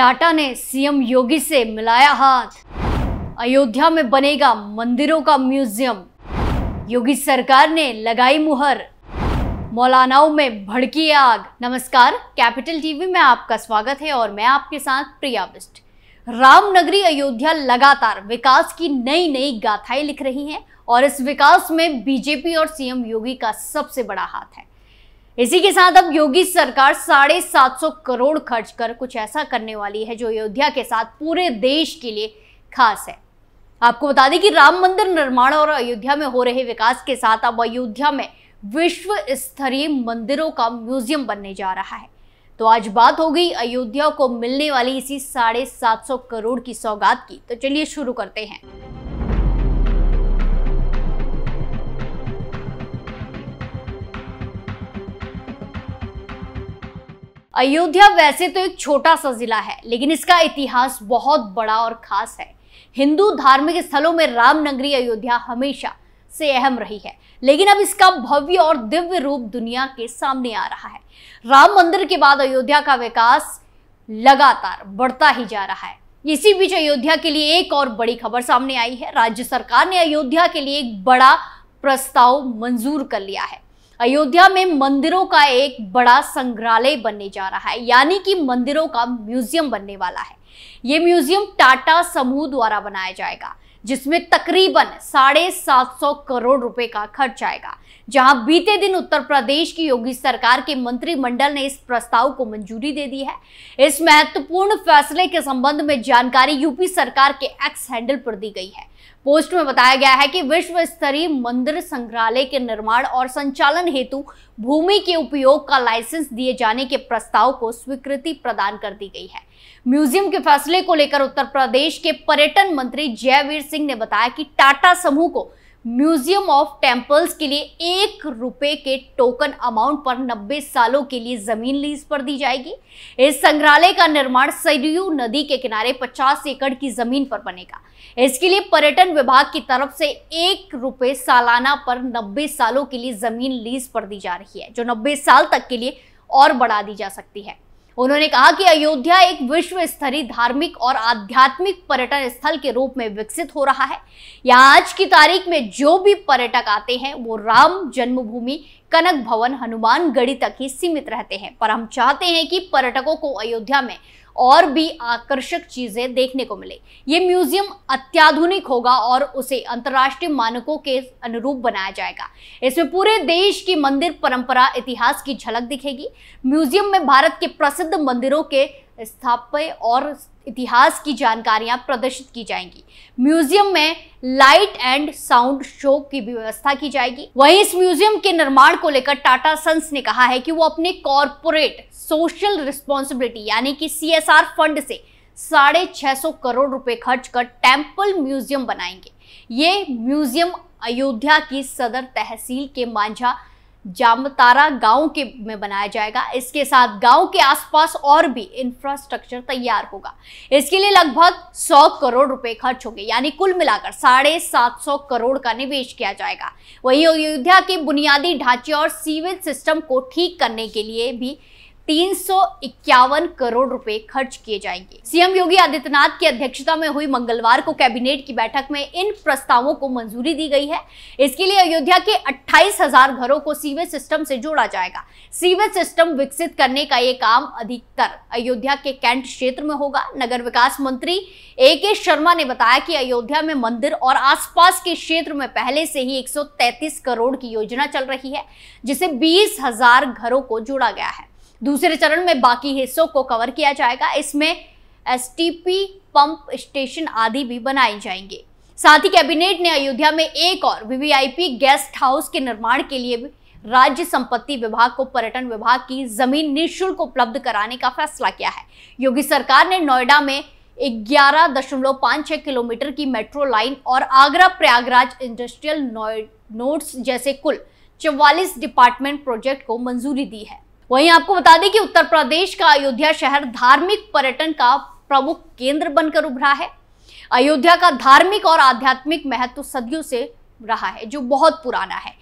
टाटा ने सीएम योगी से मिलाया हाथ अयोध्या में बनेगा मंदिरों का म्यूजियम योगी सरकार ने लगाई मुहर मौलानाओं में भड़की आग नमस्कार कैपिटल टीवी में आपका स्वागत है और मैं आपके साथ प्रिया बिस्ट रामनगरी अयोध्या लगातार विकास की नई नई गाथाएं लिख रही हैं और इस विकास में बीजेपी और सीएम योगी का सबसे बड़ा हाथ है इसी के साथ अब योगी सरकार साढ़े सात सौ करोड़ खर्च कर कुछ ऐसा करने वाली है जो अयोध्या के साथ पूरे देश के लिए खास है आपको बता दें कि राम मंदिर निर्माण और अयोध्या में हो रहे विकास के साथ अब अयोध्या में विश्व स्तरीय मंदिरों का म्यूजियम बनने जा रहा है तो आज बात हो गई अयोध्या को मिलने वाली इसी साढ़े सात सौ करोड़ की सौगात की तो चलिए शुरू करते हैं अयोध्या वैसे तो एक छोटा सा जिला है लेकिन इसका इतिहास बहुत बड़ा और खास है हिंदू धार्मिक स्थलों में रामनगरी अयोध्या हमेशा से अहम रही है लेकिन अब इसका भव्य और दिव्य रूप दुनिया के सामने आ रहा है राम मंदिर के बाद अयोध्या का विकास लगातार बढ़ता ही जा रहा है इसी बीच अयोध्या के लिए एक और बड़ी खबर सामने आई है राज्य सरकार ने अयोध्या के लिए एक बड़ा प्रस्ताव मंजूर कर लिया है अयोध्या में मंदिरों का एक बड़ा संग्रहालय बनने जा रहा है यानी कि मंदिरों का म्यूजियम बनने वाला है ये म्यूजियम टाटा समूह द्वारा बनाया जाएगा जिसमें तकरीबन साढ़े सात सौ करोड़ रुपए का खर्च आएगा जहां बीते दिन उत्तर प्रदेश की योगी सरकार के मंत्रिमंडल ने इस प्रस्ताव को मंजूरी दे दी है इस महत्वपूर्ण फैसले के संबंध में जानकारी यूपी सरकार के एक्स हैंडल पर दी गई है पोस्ट में बताया गया है कि विश्व स्तरीय मंदिर संग्रहालय के निर्माण और संचालन हेतु भूमि के उपयोग का लाइसेंस दिए जाने के प्रस्ताव को स्वीकृति प्रदान कर दी गई है म्यूजियम के फैसले को लेकर उत्तर प्रदेश के पर्यटन मंत्री जयवीर सिंह ने बताया कि टाटा समूह को म्यूजियम ऑफ टेम्पल्स के लिए एक रुपए के टोकन अमाउंट पर 90 सालों के लिए जमीन लीज पर दी जाएगी इस संग्रहालय का निर्माण सरयू नदी के किनारे 50 एकड़ की जमीन पर बनेगा इसके लिए पर्यटन विभाग की तरफ से एक रुपए सालाना पर 90 सालों के लिए जमीन लीज पर दी जा रही है जो 90 साल तक के लिए और बढ़ा दी जा सकती है उन्होंने कहा कि अयोध्या एक विश्व स्तरीय धार्मिक और आध्यात्मिक पर्यटन स्थल के रूप में विकसित हो रहा है यहाँ आज की तारीख में जो भी पर्यटक आते हैं वो राम जन्मभूमि कनक भवन हनुमानगढ़ी तक ही सीमित रहते हैं पर हम चाहते हैं कि पर्यटकों को अयोध्या में और भी आकर्षक चीज़ें देखने को मिले ये म्यूजियम अत्याधुनिक होगा और उसे अंतर्राष्ट्रीय मानकों के अनुरूप बनाया जाएगा इसमें पूरे देश की मंदिर परंपरा इतिहास की झलक दिखेगी म्यूजियम में भारत के प्रसिद्ध मंदिरों के स्थापय और इतिहास की जानकारियां प्रदर्शित की जाएंगी म्यूजियम में लाइट एंड साउंड शो की व्यवस्था की जाएगी वहीं इस म्यूजियम के निर्माण को लेकर टाटा सन्स ने कहा है कि वो अपने कॉरपोरेट सोशल रिस्पॉन्सिबिलिटी यानी कि सी फंड से साढ़े छह सौ करोड़ रुपए खर्च कर टेम्पल म्यूजियम बनाएंगे ये म्यूजियम अयोध्या की सदर तहसील के मांझा जामतारा गांव के में बनाया जाएगा इसके साथ गांव के आसपास और भी इंफ्रास्ट्रक्चर तैयार होगा इसके लिए लगभग 100 करोड़ रुपए खर्च होंगे यानी कुल मिलाकर साढ़े सात सौ करोड़ का निवेश किया जाएगा वहीं अयोध्या के बुनियादी ढांचे और सीवेज सिस्टम को ठीक करने के लिए भी तीन करोड़ रुपए खर्च किए जाएंगे सीएम योगी आदित्यनाथ की अध्यक्षता में हुई मंगलवार को कैबिनेट की बैठक में इन प्रस्तावों को मंजूरी दी गई है इसके लिए अयोध्या के अट्ठाईस हजार घरों को सीवेज सिस्टम से जोड़ा जाएगा सीवेज सिस्टम विकसित करने का ये काम अधिकतर अयोध्या के कैंट क्षेत्र में होगा नगर विकास मंत्री ए के शर्मा ने बताया कि अयोध्या में मंदिर और आसपास के क्षेत्र में पहले से ही एक करोड़ की योजना चल रही है जिसे बीस हजार घरों को जोड़ा गया है दूसरे चरण में बाकी हिस्सों को कवर किया जाएगा इसमें एस पंप स्टेशन आदि भी बनाए जाएंगे साथ ही कैबिनेट ने अयोध्या में एक और वीवीआईपी गेस्ट हाउस के निर्माण के लिए राज्य संपत्ति विभाग को पर्यटन विभाग की जमीन निःशुल्क उपलब्ध कराने का फैसला किया है योगी सरकार ने नोएडा में ग्यारह दशमलव पाँच किलोमीटर की मेट्रो लाइन और आगरा प्रयागराज इंडस्ट्रियल नोड्स जैसे कुल चौवालीस डिपार्टमेंट प्रोजेक्ट को मंजूरी दी है वहीं आपको बता दें कि उत्तर प्रदेश का अयोध्या शहर धार्मिक पर्यटन का प्रमुख केंद्र बनकर उभरा है अयोध्या का धार्मिक और आध्यात्मिक महत्व सदियों से रहा है जो बहुत पुराना है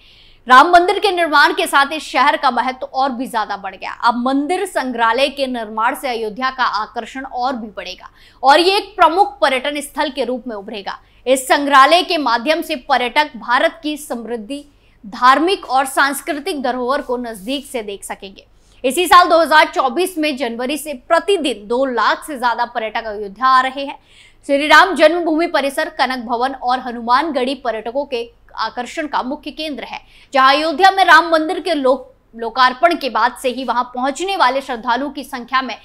राम मंदिर के निर्माण के साथ इस शहर का महत्व और भी ज्यादा बढ़ गया अब मंदिर संग्रहालय के निर्माण से अयोध्या का आकर्षण और भी बढ़ेगा और ये एक प्रमुख पर्यटन स्थल के रूप में उभरेगा इस संग्रहालय के माध्यम से पर्यटक भारत की समृद्धि धार्मिक और सांस्कृतिक धरोहर को नजदीक से देख सकेंगे इसी साल 2024 में जनवरी से प्रतिदिन दो लाख से ज्यादा पर्यटक अयोध्या आ रहे हैं श्री राम जन्मभूमि परिसर कनक भवन और हनुमानगढ़ी पर्यटकों के आकर्षण का मुख्य केंद्र है जहां अयोध्या में राम मंदिर के लोक लोकार्पण के बाद से ही वहां पहुंचने वाले श्रद्धालुओं की संख्या में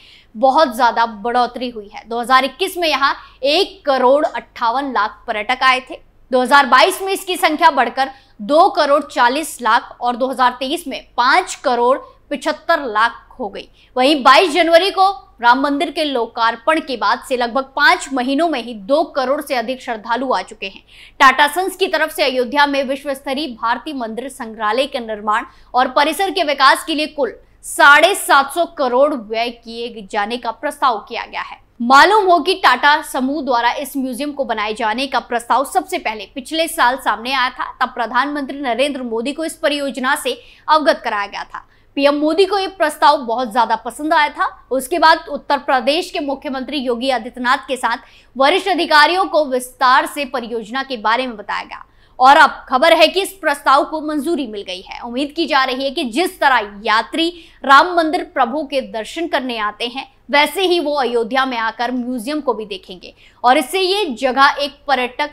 बहुत ज्यादा बढ़ोतरी हुई है 2021 में यहाँ एक करोड़ अट्ठावन लाख पर्यटक आए थे 2022 में इसकी संख्या बढ़कर दो करोड़ चालीस लाख और 2023 में पांच करोड़ पिछहत्तर लाख हो गई वहीं 22 जनवरी को राम मंदिर के लोकार्पण के बाद से लगभग पांच महीनों में ही दो करोड़ से अधिक श्रद्धालु आ चुके हैं टाटा संस की तरफ से अयोध्या में विश्व स्तरीय भारतीय मंदिर संग्रहालय के निर्माण और परिसर के विकास के लिए कुल साढ़े सात सौ करोड़ व्यय किए जाने का प्रस्ताव किया गया है मालूम हो कि टाटा समूह द्वारा इस म्यूजियम को बनाए जाने का प्रस्ताव सबसे पहले पिछले साल सामने आया था तब प्रधानमंत्री नरेंद्र मोदी को इस परियोजना से अवगत कराया गया था पीएम मोदी को ये प्रस्ताव बहुत ज्यादा पसंद आया था उसके बाद उत्तर प्रदेश के मुख्यमंत्री योगी आदित्यनाथ के साथ वरिष्ठ अधिकारियों को विस्तार से परियोजना के बारे में बताया गया और अब खबर है कि इस प्रस्ताव को मंजूरी मिल गई है उम्मीद की जा रही है कि जिस तरह यात्री राम मंदिर प्रभु के दर्शन करने आते हैं वैसे ही वो अयोध्या में आकर म्यूजियम को भी देखेंगे और इससे ये जगह एक पर्यटक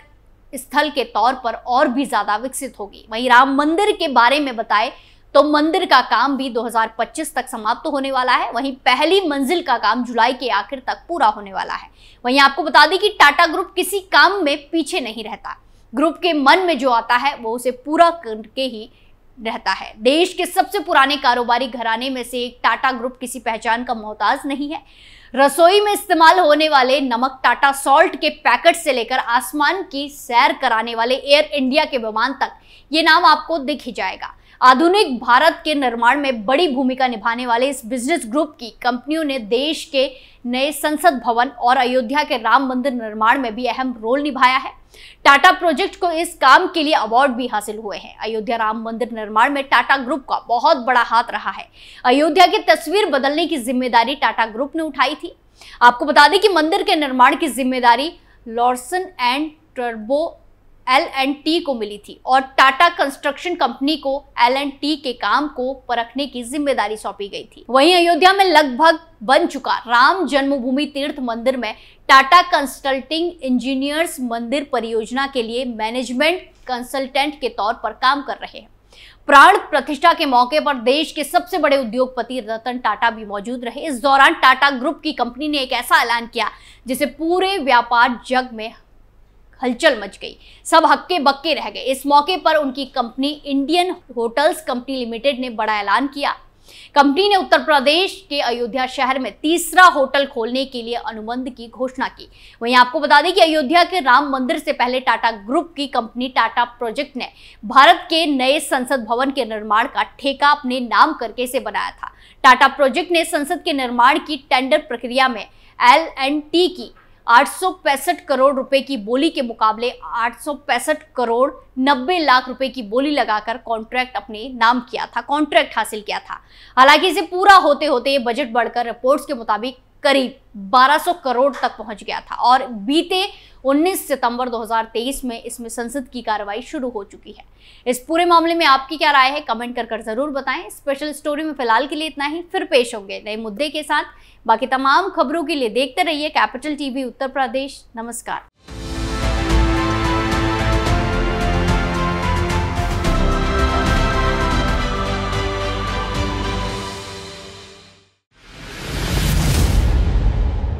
स्थल के तौर पर और भी ज्यादा विकसित होगी वहीं राम मंदिर के बारे में बताए तो मंदिर का काम भी 2025 तक समाप्त तो होने वाला है वहीं पहली मंजिल का काम जुलाई के आखिर तक पूरा होने वाला है वहीं आपको बता दें कि टाटा ग्रुप किसी काम में पीछे नहीं रहता ग्रुप के मन में जो आता है वो उसे पूरा करके ही रहता है देश के सबसे पुराने कारोबारी घराने में से एक टाटा ग्रुप किसी पहचान का मोहताज नहीं है रसोई में इस्तेमाल होने वाले नमक टाटा सॉल्ट के पैकेट से लेकर आसमान की सैर कराने वाले एयर इंडिया के विमान तक ये नाम आपको दिख ही जाएगा आधुनिक भारत के निर्माण में बड़ी भूमिका निभाने वाले इस बिजनेस ग्रुप की कंपनियों ने देश के नए संसद भवन और अयोध्या के राम मंदिर निर्माण में भी अहम रोल निभाया है टाटा प्रोजेक्ट को इस काम के लिए अवार्ड भी हासिल हुए हैं अयोध्या राम मंदिर निर्माण में टाटा ग्रुप का बहुत बड़ा हाथ रहा है अयोध्या की तस्वीर बदलने की जिम्मेदारी टाटा ग्रुप ने उठाई थी आपको बता दें कि मंदिर के निर्माण की जिम्मेदारी लॉर्सन एंड टर्बो एल एंड टी को मिली थी और टाटा कंस्ट्रक्शन कंपनी को एल एंड टी के काम को परखने की जिम्मेदारी सौंपी गई थी वहीं अयोध्या में लगभग बन चुका राम जन्मभूमि तीर्थ मंदिर में टाटा कंसल्टिंग इंजीनियर्स मंदिर परियोजना के लिए मैनेजमेंट कंसल्टेंट के तौर पर काम कर रहे हैं प्राण प्रतिष्ठा के मौके पर देश के सबसे बड़े उद्योगपति रतन टाटा भी मौजूद रहे इस दौरान टाटा ग्रुप की कंपनी ने एक ऐसा ऐलान किया जिसे पूरे व्यापार जग में हलचल मच गई सब हक्के बक्के रह गए इस मौके पर उनकी company Indian Hotels Company Limited ने बड़ा ऐलान किया कंपनी ने उत्तर प्रदेश के अयोध्या शहर में तीसरा होटल खोलने के लिए अनुबंध की घोषणा की वहीं आपको बता दें कि अयोध्या के राम मंदिर से पहले टाटा ग्रुप की कंपनी टाटा प्रोजेक्ट ने भारत के नए संसद भवन के निर्माण का ठेका अपने नाम करके से बनाया था टाटा प्रोजेक्ट ने संसद के निर्माण की टेंडर प्रक्रिया में एल की आठ करोड़ रुपए की बोली के मुकाबले आठ करोड़ 90 लाख रुपए की बोली लगाकर कॉन्ट्रैक्ट अपने नाम किया था कॉन्ट्रैक्ट हासिल किया था हालांकि इसे पूरा होते होते बजट बढ़कर रिपोर्ट्स के मुताबिक करीब 1200 करोड़ तक पहुंच गया था और बीते 19 सितंबर 2023 में इसमें संसद की कार्रवाई शुरू हो चुकी है इस पूरे मामले में आपकी क्या राय है कमेंट कर कर जरूर बताएं स्पेशल स्टोरी में फिलहाल के लिए इतना ही फिर पेश होंगे नए मुद्दे के साथ बाकी तमाम खबरों के लिए देखते रहिए कैपिटल टीवी उत्तर प्रदेश नमस्कार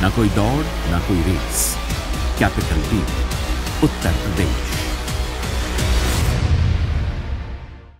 ना कोई दौड़ ना कोई रेस कैपिटल टीम उत्तर प्रदेश